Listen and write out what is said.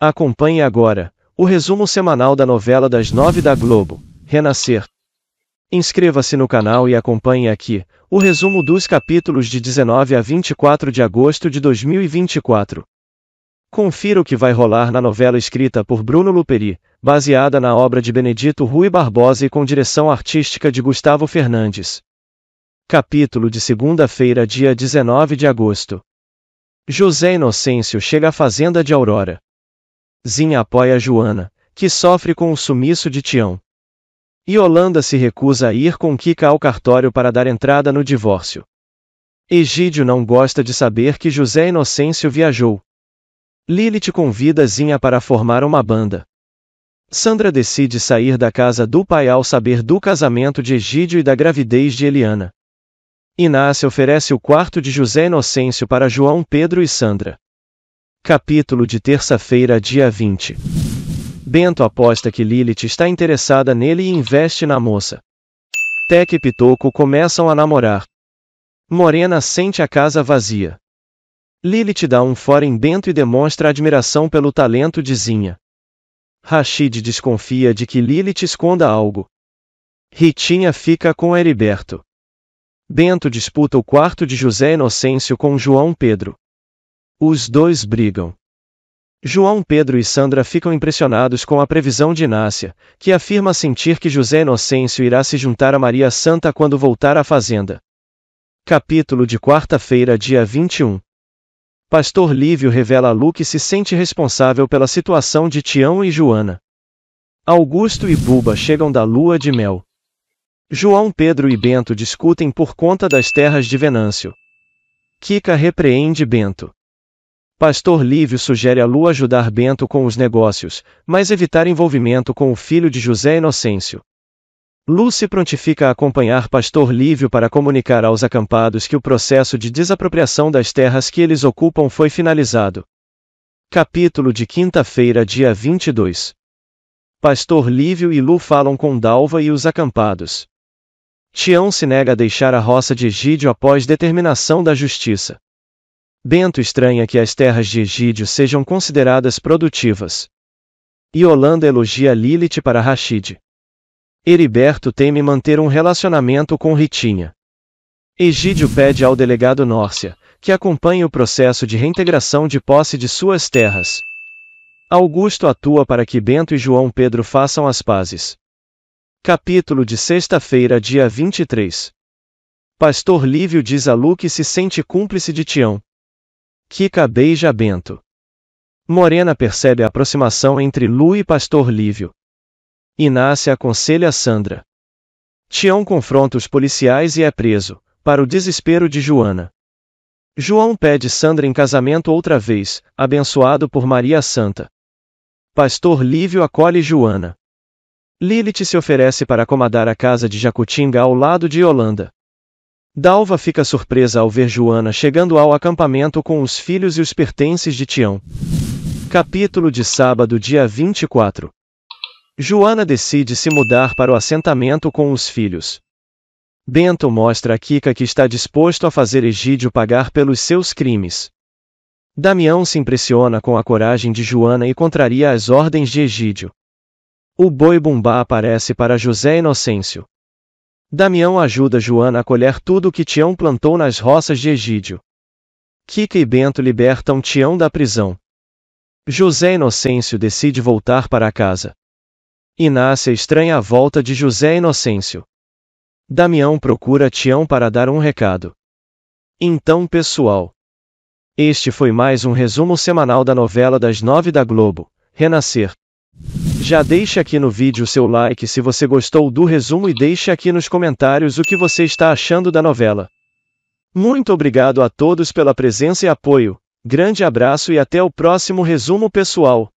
Acompanhe agora o resumo semanal da novela das nove da Globo, Renascer. Inscreva-se no canal e acompanhe aqui o resumo dos capítulos de 19 a 24 de agosto de 2024. Confira o que vai rolar na novela escrita por Bruno Luperi, baseada na obra de Benedito Rui Barbosa e com direção artística de Gustavo Fernandes. Capítulo de segunda-feira, dia 19 de agosto. José Inocêncio chega à fazenda de Aurora. Zinha apoia Joana, que sofre com o sumiço de Tião. E Holanda se recusa a ir com Kika ao cartório para dar entrada no divórcio. Egídio não gosta de saber que José Inocêncio viajou. Lilith convida Zinha para formar uma banda. Sandra decide sair da casa do pai ao saber do casamento de Egídio e da gravidez de Eliana. Inácio oferece o quarto de José Inocêncio para João Pedro e Sandra. Capítulo de terça-feira, dia 20. Bento aposta que Lilith está interessada nele e investe na moça. Tec e Pitoco começam a namorar. Morena sente a casa vazia. Lilith dá um fora em Bento e demonstra admiração pelo talento de Zinha. Rashid desconfia de que Lilith esconda algo. Ritinha fica com Heriberto. Bento disputa o quarto de José Inocêncio com João Pedro. Os dois brigam. João Pedro e Sandra ficam impressionados com a previsão de Inácia, que afirma sentir que José Inocêncio irá se juntar a Maria Santa quando voltar à fazenda. Capítulo de quarta-feira, dia 21. Pastor Lívio revela a Lu que se sente responsável pela situação de Tião e Joana. Augusto e Buba chegam da lua de mel. João Pedro e Bento discutem por conta das terras de Venâncio. Kika repreende Bento. Pastor Lívio sugere a Lu ajudar Bento com os negócios, mas evitar envolvimento com o filho de José Inocêncio. Lu se prontifica a acompanhar Pastor Lívio para comunicar aos acampados que o processo de desapropriação das terras que eles ocupam foi finalizado. Capítulo de quinta-feira, dia 22. Pastor Lívio e Lu falam com Dalva e os acampados. Tião se nega a deixar a roça de Egídio após determinação da justiça. Bento estranha que as terras de Egídio sejam consideradas produtivas. Holanda elogia Lilith para Rachid. Heriberto teme manter um relacionamento com Ritinha. Egídio pede ao delegado Nórcia que acompanhe o processo de reintegração de posse de suas terras. Augusto atua para que Bento e João Pedro façam as pazes. Capítulo de sexta-feira, dia 23. Pastor Lívio diz a Lu que se sente cúmplice de Tião. Kika beija Bento. Morena percebe a aproximação entre Lu e Pastor Lívio. Inácia aconselha Sandra. Tião confronta os policiais e é preso, para o desespero de Joana. João pede Sandra em casamento outra vez, abençoado por Maria Santa. Pastor Lívio acolhe Joana. Lilith se oferece para acomodar a casa de Jacutinga ao lado de Yolanda. Dalva fica surpresa ao ver Joana chegando ao acampamento com os filhos e os pertences de Tião. Capítulo de sábado, dia 24. Joana decide se mudar para o assentamento com os filhos. Bento mostra a Kika que está disposto a fazer Egídio pagar pelos seus crimes. Damião se impressiona com a coragem de Joana e contraria as ordens de Egídio. O boi bumbá aparece para José Inocêncio. Damião ajuda Joana a colher tudo o que Tião plantou nas roças de Egídio. Kika e Bento libertam Tião da prisão. José Inocêncio decide voltar para casa. Inácia estranha a volta de José Inocêncio. Damião procura Tião para dar um recado. Então, pessoal. Este foi mais um resumo semanal da novela das nove da Globo, Renascer. Já deixe aqui no vídeo seu like se você gostou do resumo e deixe aqui nos comentários o que você está achando da novela. Muito obrigado a todos pela presença e apoio, grande abraço e até o próximo resumo pessoal.